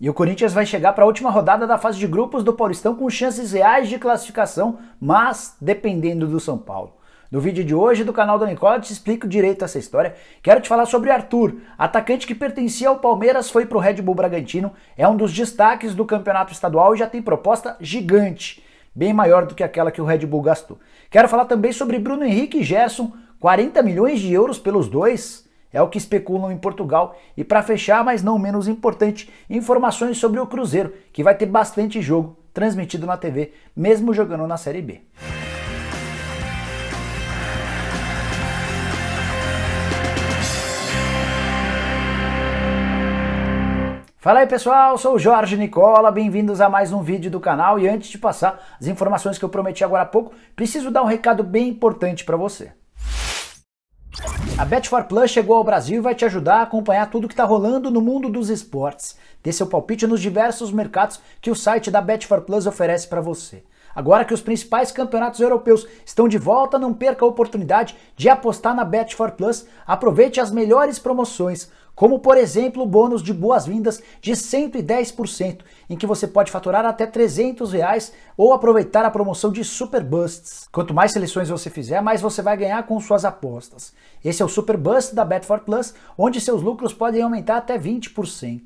E o Corinthians vai chegar para a última rodada da fase de grupos do Paulistão com chances reais de classificação, mas dependendo do São Paulo. No vídeo de hoje do canal do Nicole te explico direito essa história. Quero te falar sobre Arthur, atacante que pertencia ao Palmeiras, foi para o Red Bull Bragantino, é um dos destaques do campeonato estadual e já tem proposta gigante, bem maior do que aquela que o Red Bull gastou. Quero falar também sobre Bruno Henrique e Gerson, 40 milhões de euros pelos dois. É o que especulam em Portugal. E para fechar, mas não menos importante, informações sobre o Cruzeiro, que vai ter bastante jogo transmitido na TV, mesmo jogando na Série B. Fala aí pessoal, sou o Jorge Nicola, bem-vindos a mais um vídeo do canal e antes de passar as informações que eu prometi agora há pouco, preciso dar um recado bem importante para você. A Bet4 Plus chegou ao Brasil e vai te ajudar a acompanhar tudo que está rolando no mundo dos esportes. Dê seu palpite nos diversos mercados que o site da Bet4 Plus oferece para você. Agora que os principais campeonatos europeus estão de volta, não perca a oportunidade de apostar na Bet4 Plus. Aproveite as melhores promoções, como por exemplo o bônus de boas-vindas de 110%, em que você pode faturar até 300 reais ou aproveitar a promoção de Super Busts. Quanto mais seleções você fizer, mais você vai ganhar com suas apostas. Esse é o Super Bust da Bet4 Plus, onde seus lucros podem aumentar até 20%.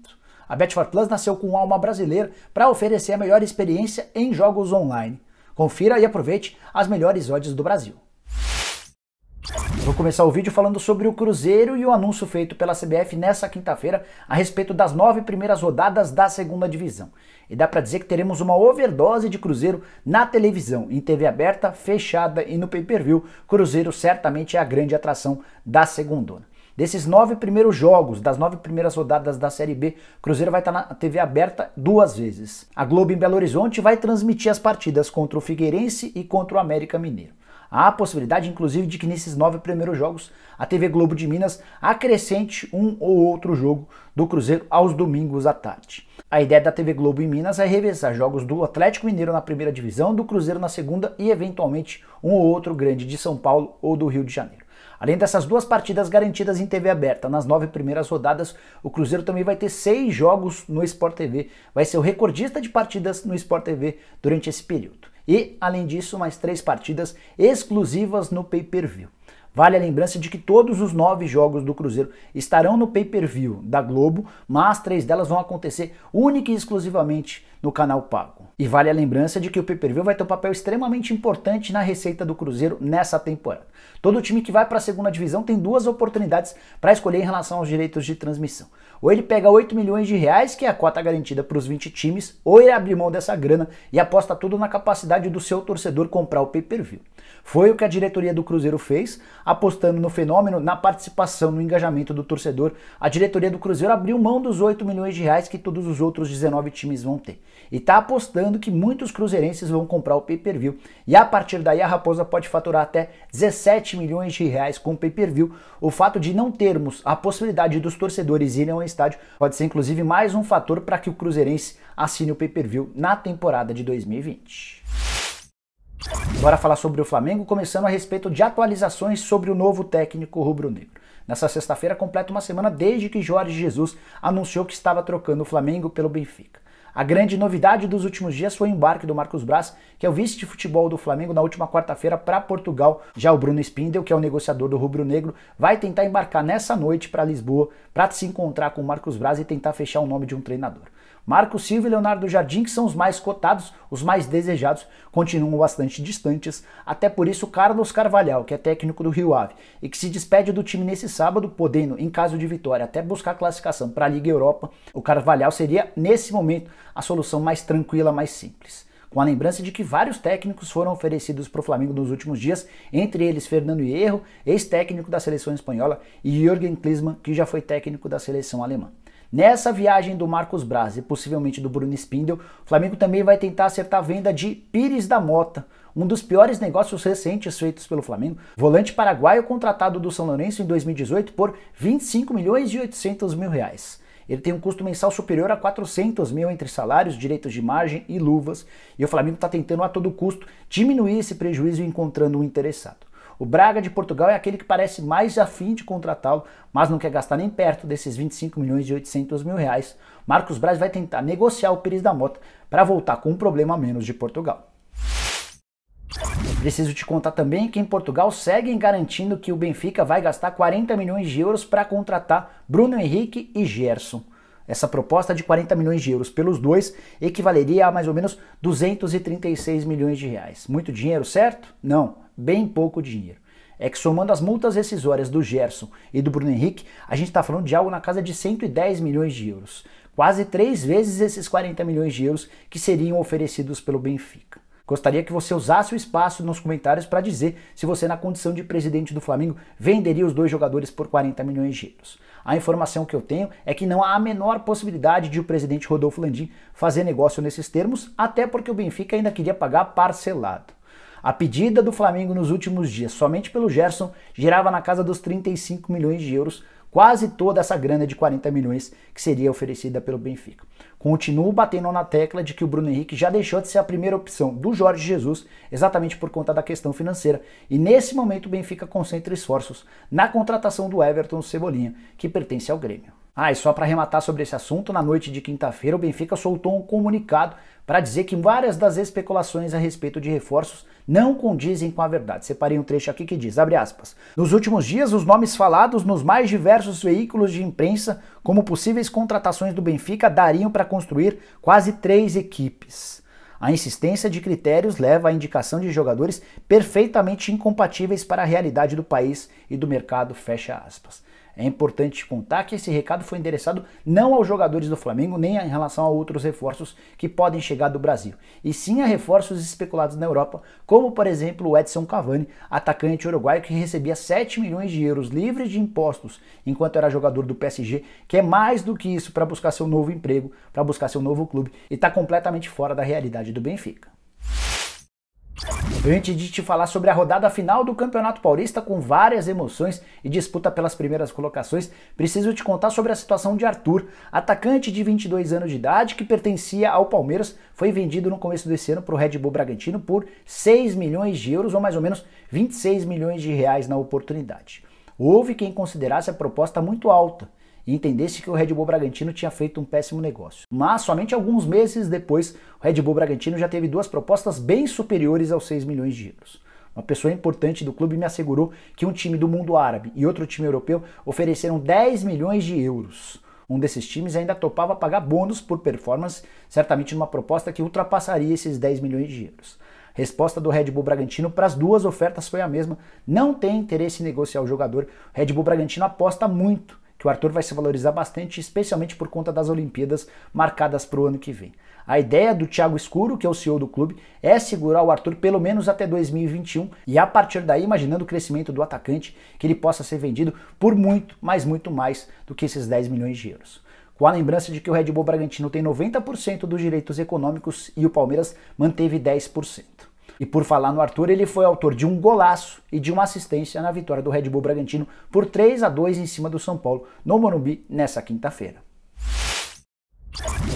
A Bet4 Plus nasceu com alma brasileira para oferecer a melhor experiência em jogos online. Confira e aproveite as melhores odds do Brasil. Vou começar o vídeo falando sobre o Cruzeiro e o anúncio feito pela CBF nessa quinta-feira a respeito das nove primeiras rodadas da segunda divisão. E dá para dizer que teremos uma overdose de Cruzeiro na televisão, em TV aberta, fechada e no pay-per-view. Cruzeiro certamente é a grande atração da segunda. Desses nove primeiros jogos, das nove primeiras rodadas da Série B, Cruzeiro vai estar tá na TV aberta duas vezes. A Globo em Belo Horizonte vai transmitir as partidas contra o Figueirense e contra o América Mineiro. Há a possibilidade, inclusive, de que nesses nove primeiros jogos a TV Globo de Minas acrescente um ou outro jogo do Cruzeiro aos domingos à tarde. A ideia da TV Globo em Minas é revezar jogos do Atlético Mineiro na primeira divisão, do Cruzeiro na segunda e, eventualmente, um ou outro grande de São Paulo ou do Rio de Janeiro. Além dessas duas partidas garantidas em TV aberta nas nove primeiras rodadas, o Cruzeiro também vai ter seis jogos no Sport TV. Vai ser o recordista de partidas no Sport TV durante esse período e, além disso, mais três partidas exclusivas no pay-per-view. Vale a lembrança de que todos os nove jogos do Cruzeiro estarão no pay-per-view da Globo, mas três delas vão acontecer única e exclusivamente no canal pago. E vale a lembrança de que o pay-per-view vai ter um papel extremamente importante na receita do Cruzeiro nessa temporada. Todo time que vai para a segunda divisão tem duas oportunidades para escolher em relação aos direitos de transmissão. Ou ele pega 8 milhões de reais, que é a cota garantida para os 20 times, ou ele abre mão dessa grana e aposta tudo na capacidade do seu torcedor comprar o pay-per-view. Foi o que a diretoria do Cruzeiro fez, apostando no fenômeno, na participação, no engajamento do torcedor. A diretoria do Cruzeiro abriu mão dos 8 milhões de reais que todos os outros 19 times vão ter. E está apostando que muitos cruzeirenses vão comprar o pay-per-view. E a partir daí a Raposa pode faturar até 17 milhões de reais com o pay-per-view. O fato de não termos a possibilidade dos torcedores irem ao estádio pode ser inclusive mais um fator para que o cruzeirense assine o pay-per-view na temporada de 2020. Bora falar sobre o Flamengo, começando a respeito de atualizações sobre o novo técnico rubro-negro. Nessa sexta-feira completa uma semana desde que Jorge Jesus anunciou que estava trocando o Flamengo pelo Benfica. A grande novidade dos últimos dias foi o embarque do Marcos Braz, que é o vice de futebol do Flamengo, na última quarta-feira para Portugal. Já o Bruno Spindel, que é o negociador do Rubro Negro, vai tentar embarcar nessa noite para Lisboa para se encontrar com o Marcos Braz e tentar fechar o nome de um treinador. Marco Silva e Leonardo Jardim, que são os mais cotados, os mais desejados, continuam bastante distantes. Até por isso, Carlos Carvalhal, que é técnico do Rio Ave e que se despede do time nesse sábado, podendo, em caso de vitória, até buscar classificação para a Liga Europa, o Carvalhal seria, nesse momento, a solução mais tranquila, mais simples com a lembrança de que vários técnicos foram oferecidos para o Flamengo nos últimos dias, entre eles Fernando Hierro, ex-técnico da seleção espanhola, e Jürgen Klinsmann, que já foi técnico da seleção alemã. Nessa viagem do Marcos Braz e possivelmente do Bruno Spindel, o Flamengo também vai tentar acertar a venda de Pires da Mota, um dos piores negócios recentes feitos pelo Flamengo. Volante paraguaio contratado do São Lourenço em 2018 por 25 milhões e 800 mil reais. Ele tem um custo mensal superior a 400 mil entre salários, direitos de margem e luvas, e o Flamengo está tentando a todo custo diminuir esse prejuízo encontrando um interessado. O Braga de Portugal é aquele que parece mais afim de contratá-lo, mas não quer gastar nem perto desses 25 milhões e 800 mil reais. Marcos Braz vai tentar negociar o Pires da Mota para voltar com um problema a menos de Portugal. Preciso te contar também que em Portugal seguem garantindo que o Benfica vai gastar 40 milhões de euros para contratar Bruno Henrique e Gerson. Essa proposta de 40 milhões de euros pelos dois equivaleria a mais ou menos 236 milhões de reais. Muito dinheiro, certo? Não, bem pouco dinheiro. É que somando as multas rescisórias do Gerson e do Bruno Henrique, a gente está falando de algo na casa de 110 milhões de euros. Quase três vezes esses 40 milhões de euros que seriam oferecidos pelo Benfica. Gostaria que você usasse o espaço nos comentários para dizer se você, na condição de presidente do Flamengo, venderia os dois jogadores por 40 milhões de euros. A informação que eu tenho é que não há a menor possibilidade de o presidente Rodolfo Landim fazer negócio nesses termos, até porque o Benfica ainda queria pagar parcelado. A pedida do Flamengo nos últimos dias, somente pelo Gerson, girava na casa dos 35 milhões de euros, quase toda essa grana de 40 milhões que seria oferecida pelo Benfica. Continuo batendo na tecla de que o Bruno Henrique já deixou de ser a primeira opção do Jorge Jesus, exatamente por conta da questão financeira. E nesse momento o Benfica concentra esforços na contratação do Everton Cebolinha, que pertence ao Grêmio. Ah, e só para arrematar sobre esse assunto, na noite de quinta-feira o Benfica soltou um comunicado para dizer que várias das especulações a respeito de reforços não condizem com a verdade. Separei um trecho aqui que diz, abre aspas, nos últimos dias os nomes falados nos mais diversos veículos de imprensa como possíveis contratações do Benfica dariam para construir quase três equipes. A insistência de critérios leva à indicação de jogadores perfeitamente incompatíveis para a realidade do país e do mercado, fecha aspas. É importante contar que esse recado foi endereçado não aos jogadores do Flamengo, nem em relação a outros reforços que podem chegar do Brasil, e sim a reforços especulados na Europa, como por exemplo o Edson Cavani, atacante uruguaio que recebia 7 milhões de euros livres de impostos enquanto era jogador do PSG, que é mais do que isso para buscar seu novo emprego, para buscar seu novo clube, e está completamente fora da realidade do Benfica. Antes de te falar sobre a rodada final do Campeonato Paulista, com várias emoções e disputa pelas primeiras colocações, preciso te contar sobre a situação de Arthur, atacante de 22 anos de idade que pertencia ao Palmeiras, foi vendido no começo desse ano para o Red Bull Bragantino por 6 milhões de euros, ou mais ou menos 26 milhões de reais na oportunidade. Houve quem considerasse a proposta muito alta e entendesse que o Red Bull Bragantino tinha feito um péssimo negócio. Mas somente alguns meses depois, o Red Bull Bragantino já teve duas propostas bem superiores aos 6 milhões de euros. Uma pessoa importante do clube me assegurou que um time do mundo árabe e outro time europeu ofereceram 10 milhões de euros. Um desses times ainda topava pagar bônus por performance, certamente numa proposta que ultrapassaria esses 10 milhões de euros. Resposta do Red Bull Bragantino para as duas ofertas foi a mesma: não tem interesse em negociar o jogador. O Red Bull Bragantino aposta muito que o Arthur vai se valorizar bastante, especialmente por conta das Olimpíadas marcadas para o ano que vem. A ideia do Thiago Escuro, que é o CEO do clube, é segurar o Arthur pelo menos até 2021 e a partir daí, imaginando o crescimento do atacante, que ele possa ser vendido por muito, mas muito mais do que esses 10 milhões de euros com a lembrança de que o Red Bull Bragantino tem 90% dos direitos econômicos e o Palmeiras manteve 10%. E por falar no Arthur, ele foi autor de um golaço e de uma assistência na vitória do Red Bull Bragantino por 3 a 2 em cima do São Paulo, no Morumbi, nessa quinta-feira.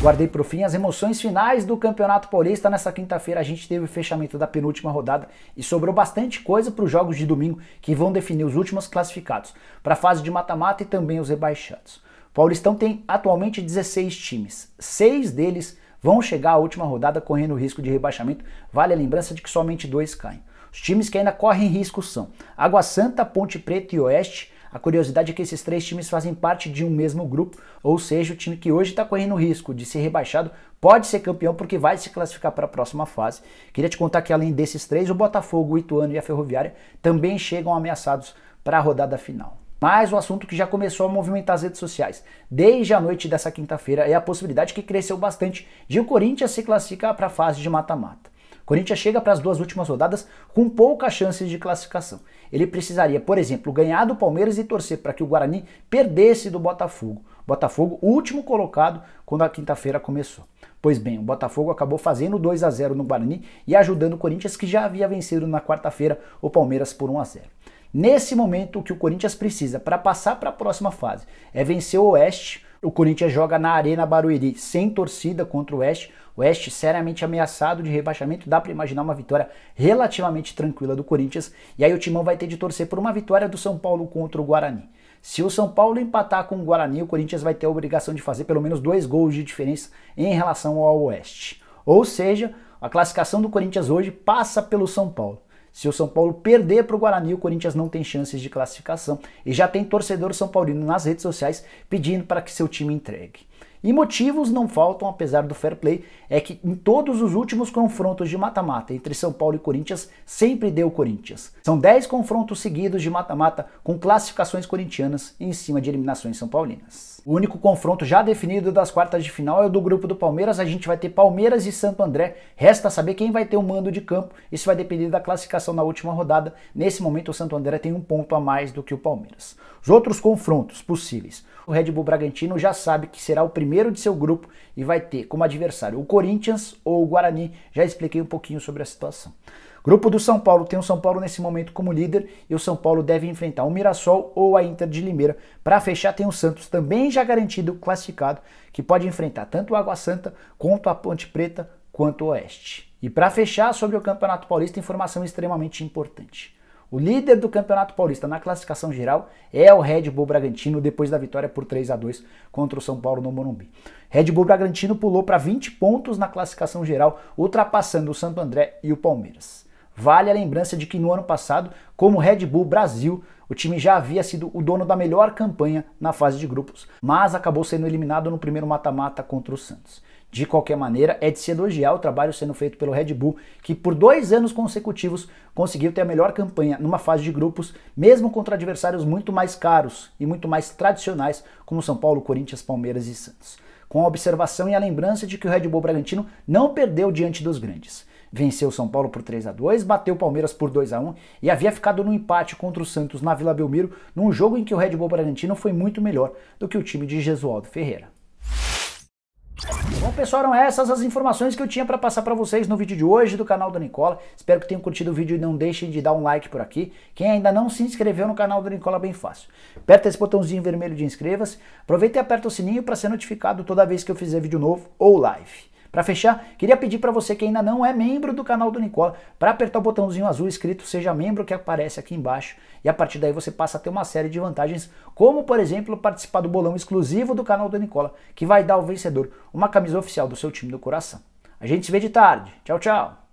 Guardei para o fim as emoções finais do Campeonato Paulista. Nessa quinta-feira a gente teve o fechamento da penúltima rodada e sobrou bastante coisa para os jogos de domingo que vão definir os últimos classificados para a fase de mata-mata e também os rebaixados. O Paulistão tem atualmente 16 times, seis deles vão chegar à última rodada correndo risco de rebaixamento. Vale a lembrança de que somente dois caem. Os times que ainda correm risco são Água Santa, Ponte Preta e Oeste. A curiosidade é que esses três times fazem parte de um mesmo grupo, ou seja, o time que hoje está correndo risco de ser rebaixado pode ser campeão porque vai se classificar para a próxima fase. Queria te contar que além desses três, o Botafogo, o Ituano e a Ferroviária também chegam ameaçados para a rodada final. Mas um assunto que já começou a movimentar as redes sociais desde a noite dessa quinta-feira é a possibilidade que cresceu bastante de o Corinthians se classificar para a fase de mata-mata. Corinthians chega para as duas últimas rodadas com poucas chances de classificação. Ele precisaria, por exemplo, ganhar do Palmeiras e torcer para que o Guarani perdesse do Botafogo. Botafogo, último colocado quando a quinta-feira começou. Pois bem, o Botafogo acabou fazendo 2 a 0 no Guarani e ajudando o Corinthians, que já havia vencido na quarta-feira o Palmeiras por 1 a 0 Nesse momento, o que o Corinthians precisa para passar para a próxima fase é vencer o Oeste. O Corinthians joga na Arena Barueri sem torcida contra o Oeste. O Oeste seriamente ameaçado de rebaixamento. Dá para imaginar uma vitória relativamente tranquila do Corinthians. E aí o Timão vai ter de torcer por uma vitória do São Paulo contra o Guarani. Se o São Paulo empatar com o Guarani, o Corinthians vai ter a obrigação de fazer pelo menos dois gols de diferença em relação ao Oeste. Ou seja, a classificação do Corinthians hoje passa pelo São Paulo. Se o São Paulo perder para o Guarani, o Corinthians não tem chances de classificação. E já tem torcedor são paulino nas redes sociais pedindo para que seu time entregue. E motivos não faltam, apesar do fair play, é que em todos os últimos confrontos de mata-mata entre São Paulo e Corinthians, sempre deu Corinthians. São 10 confrontos seguidos de mata-mata com classificações corintianas em cima de eliminações são paulinas. O único confronto já definido das quartas de final é o do grupo do Palmeiras. A gente vai ter Palmeiras e Santo André. Resta saber quem vai ter o mando de campo. Isso vai depender da classificação na última rodada. Nesse momento, o Santo André tem um ponto a mais do que o Palmeiras. Os outros confrontos possíveis. O Red Bull Bragantino já sabe que será o primeiro primeiro de seu grupo e vai ter como adversário o Corinthians ou o Guarani. Já expliquei um pouquinho sobre a situação. Grupo do São Paulo tem o São Paulo nesse momento como líder e o São Paulo deve enfrentar o Mirassol ou a Inter de Limeira. Para fechar, tem o Santos também já garantido, classificado, que pode enfrentar tanto o Água Santa quanto a Ponte Preta quanto o Oeste. E para fechar, sobre o Campeonato Paulista, informação extremamente importante. O líder do Campeonato Paulista na classificação geral é o Red Bull Bragantino depois da vitória por 3 a 2 contra o São Paulo no Morumbi. Red Bull Bragantino pulou para 20 pontos na classificação geral, ultrapassando o Santo André e o Palmeiras. Vale a lembrança de que no ano passado, como Red Bull Brasil, o time já havia sido o dono da melhor campanha na fase de grupos, mas acabou sendo eliminado no primeiro mata-mata contra o Santos. De qualquer maneira, é de se elogiar o trabalho sendo feito pelo Red Bull, que por dois anos consecutivos conseguiu ter a melhor campanha numa fase de grupos, mesmo contra adversários muito mais caros e muito mais tradicionais, como São Paulo, Corinthians, Palmeiras e Santos. Com a observação e a lembrança de que o Red Bull Bragantino não perdeu diante dos grandes. Venceu São Paulo por 3 a 2 bateu o Palmeiras por 2 a 1 e havia ficado no empate contra o Santos na Vila Belmiro, num jogo em que o Red Bull Bragantino foi muito melhor do que o time de Jesualdo Ferreira. Bom, pessoal, eram essas as informações que eu tinha para passar para vocês no vídeo de hoje do canal da Nicola. Espero que tenham curtido o vídeo e não deixem de dar um like por aqui. Quem ainda não se inscreveu no canal da Nicola, bem fácil. Aperta esse botãozinho vermelho de inscreva-se. Aproveita e aperta o sininho para ser notificado toda vez que eu fizer vídeo novo ou live. Para fechar, queria pedir para você que ainda não é membro do canal do Nicola, para apertar o botãozinho azul escrito Seja Membro que aparece aqui embaixo e a partir daí você passa a ter uma série de vantagens, como por exemplo participar do bolão exclusivo do canal do Nicola, que vai dar ao vencedor uma camisa oficial do seu time do coração. A gente se vê de tarde. Tchau, tchau.